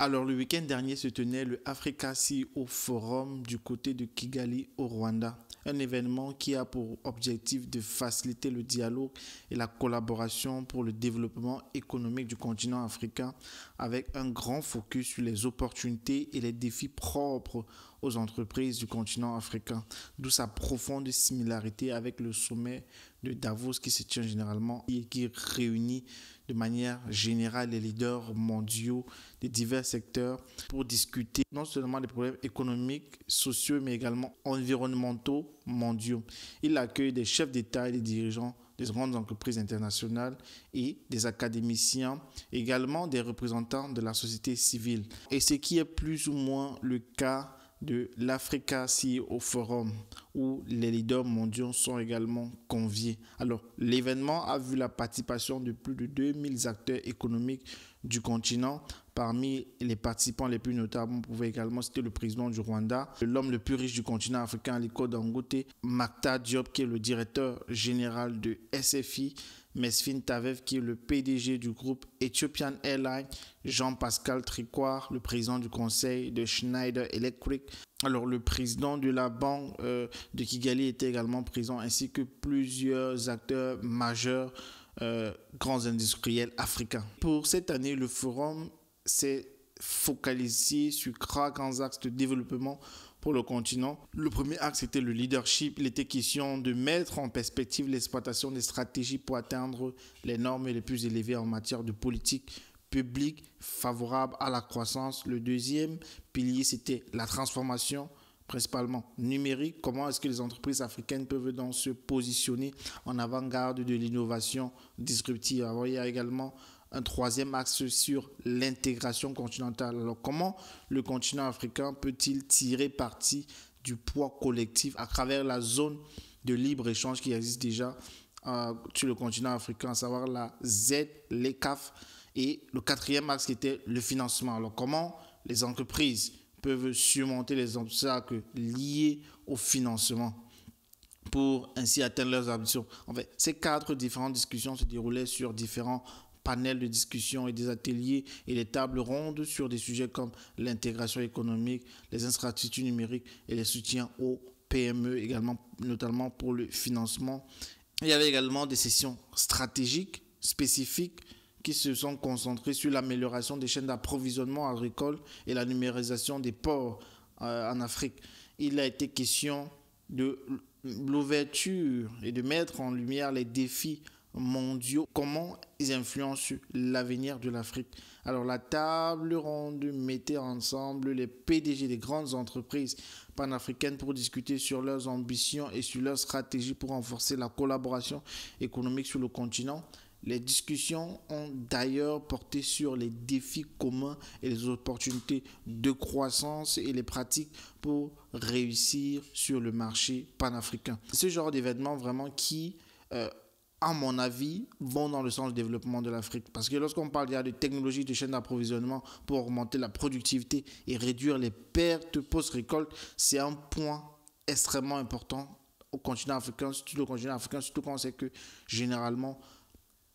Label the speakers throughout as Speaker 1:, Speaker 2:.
Speaker 1: Alors le week-end dernier se tenait le Africa CEO Forum du côté de Kigali au Rwanda, un événement qui a pour objectif de faciliter le dialogue et la collaboration pour le développement économique du continent africain avec un grand focus sur les opportunités et les défis propres aux entreprises du continent africain, d'où sa profonde similarité avec le sommet de Davos qui se tient généralement et qui réunit de manière générale les leaders mondiaux des divers secteurs pour discuter non seulement des problèmes économiques, sociaux, mais également environnementaux mondiaux. Il accueille des chefs d'État et des dirigeants des grandes entreprises internationales et des académiciens, également des représentants de la société civile. Et ce qui est plus ou moins le cas de l'Africa CEO Forum où les leaders mondiaux sont également conviés. Alors, l'événement a vu la participation de plus de 2000 acteurs économiques du continent. Parmi les participants les plus notables, on pouvait également citer le président du Rwanda, l'homme le plus riche du continent africain, Aliko Dangote, Makta Diop, qui est le directeur général de SFI, Mesfin Tavev, qui est le PDG du groupe Ethiopian Airlines, Jean-Pascal Tricoire, le président du conseil de Schneider Electric. Alors, le président de la banque euh, de Kigali était également présent, ainsi que plusieurs acteurs majeurs, euh, grands industriels africains. Pour cette année, le forum s'est focalisé sur trois grands axes de développement le continent. Le premier axe était le leadership. Il était question de mettre en perspective l'exploitation des stratégies pour atteindre les normes les plus élevées en matière de politique publique favorable à la croissance. Le deuxième pilier, c'était la transformation principalement numérique. Comment est-ce que les entreprises africaines peuvent donc se positionner en avant-garde de l'innovation disruptive Il y a également un troisième axe sur l'intégration continentale. Alors comment le continent africain peut-il tirer parti du poids collectif à travers la zone de libre-échange qui existe déjà euh, sur le continent africain, à savoir la Z, les CAF et le quatrième axe qui était le financement. Alors comment les entreprises peuvent surmonter les obstacles liés au financement pour ainsi atteindre leurs ambitions. En fait, ces quatre différentes discussions se déroulaient sur différents panels de discussion et des ateliers et des tables rondes sur des sujets comme l'intégration économique, les infrastructures numériques et les soutiens aux PME également, notamment pour le financement. Il y avait également des sessions stratégiques spécifiques qui se sont concentrées sur l'amélioration des chaînes d'approvisionnement agricole et la numérisation des ports euh, en Afrique. Il a été question de l'ouverture et de mettre en lumière les défis mondiaux, comment ils influencent l'avenir de l'Afrique. Alors la table ronde mettait ensemble les PDG des grandes entreprises panafricaines pour discuter sur leurs ambitions et sur leurs stratégies pour renforcer la collaboration économique sur le continent. Les discussions ont d'ailleurs porté sur les défis communs et les opportunités de croissance et les pratiques pour réussir sur le marché panafricain. Ce genre d'événement vraiment qui euh, à mon avis, vont dans le sens du développement de l'Afrique. Parce que lorsqu'on parle de technologies de chaîne d'approvisionnement pour augmenter la productivité et réduire les pertes post-récolte, c'est un point extrêmement important au continent africain, surtout au continent africain, surtout quand on sait que généralement,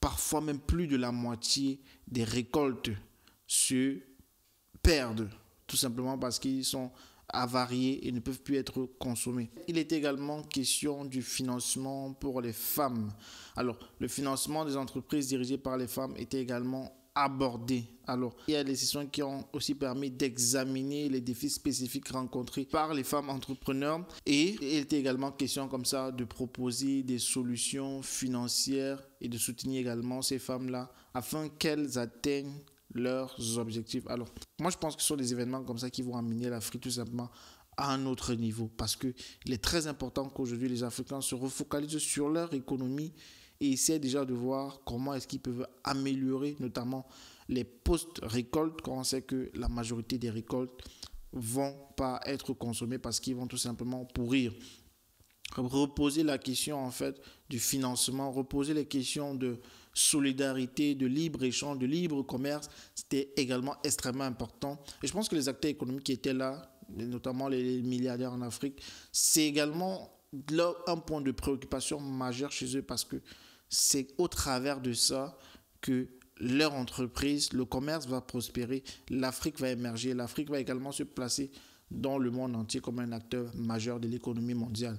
Speaker 1: parfois même plus de la moitié des récoltes se perdent, tout simplement parce qu'ils sont avariés et ne peuvent plus être consommés. Il est également question du financement pour les femmes. Alors, le financement des entreprises dirigées par les femmes était également abordé. Alors, il y a des sessions qui ont aussi permis d'examiner les défis spécifiques rencontrés par les femmes entrepreneurs et il était également question comme ça de proposer des solutions financières et de soutenir également ces femmes-là afin qu'elles atteignent leurs objectifs. Alors, moi, je pense que ce sont des événements comme ça qui vont amener l'Afrique tout simplement à un autre niveau. Parce qu'il est très important qu'aujourd'hui, les Africains se refocalisent sur leur économie et essaient déjà de voir comment est-ce qu'ils peuvent améliorer notamment les post-récoltes, quand on sait que la majorité des récoltes vont pas être consommées parce qu'ils vont tout simplement pourrir reposer la question en fait du financement, reposer les questions de solidarité, de libre échange, de libre commerce, c'était également extrêmement important. Et je pense que les acteurs économiques qui étaient là, notamment les milliardaires en Afrique, c'est également un point de préoccupation majeur chez eux parce que c'est au travers de ça que leur entreprise, le commerce va prospérer, l'Afrique va émerger, l'Afrique va également se placer dans le monde entier comme un acteur majeur de l'économie mondiale.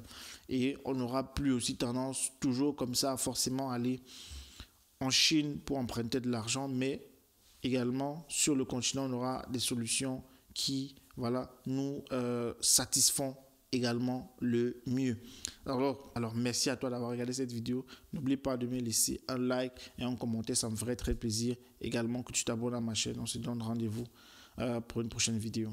Speaker 1: Et on n'aura plus aussi tendance toujours comme ça à forcément aller en Chine pour emprunter de l'argent, mais également sur le continent, on aura des solutions qui voilà, nous euh, satisfont également le mieux. Alors, alors merci à toi d'avoir regardé cette vidéo. N'oublie pas de me laisser un like et un commentaire, ça me ferait très plaisir. Également que tu t'abonnes à ma chaîne. On se donne rendez-vous euh, pour une prochaine vidéo.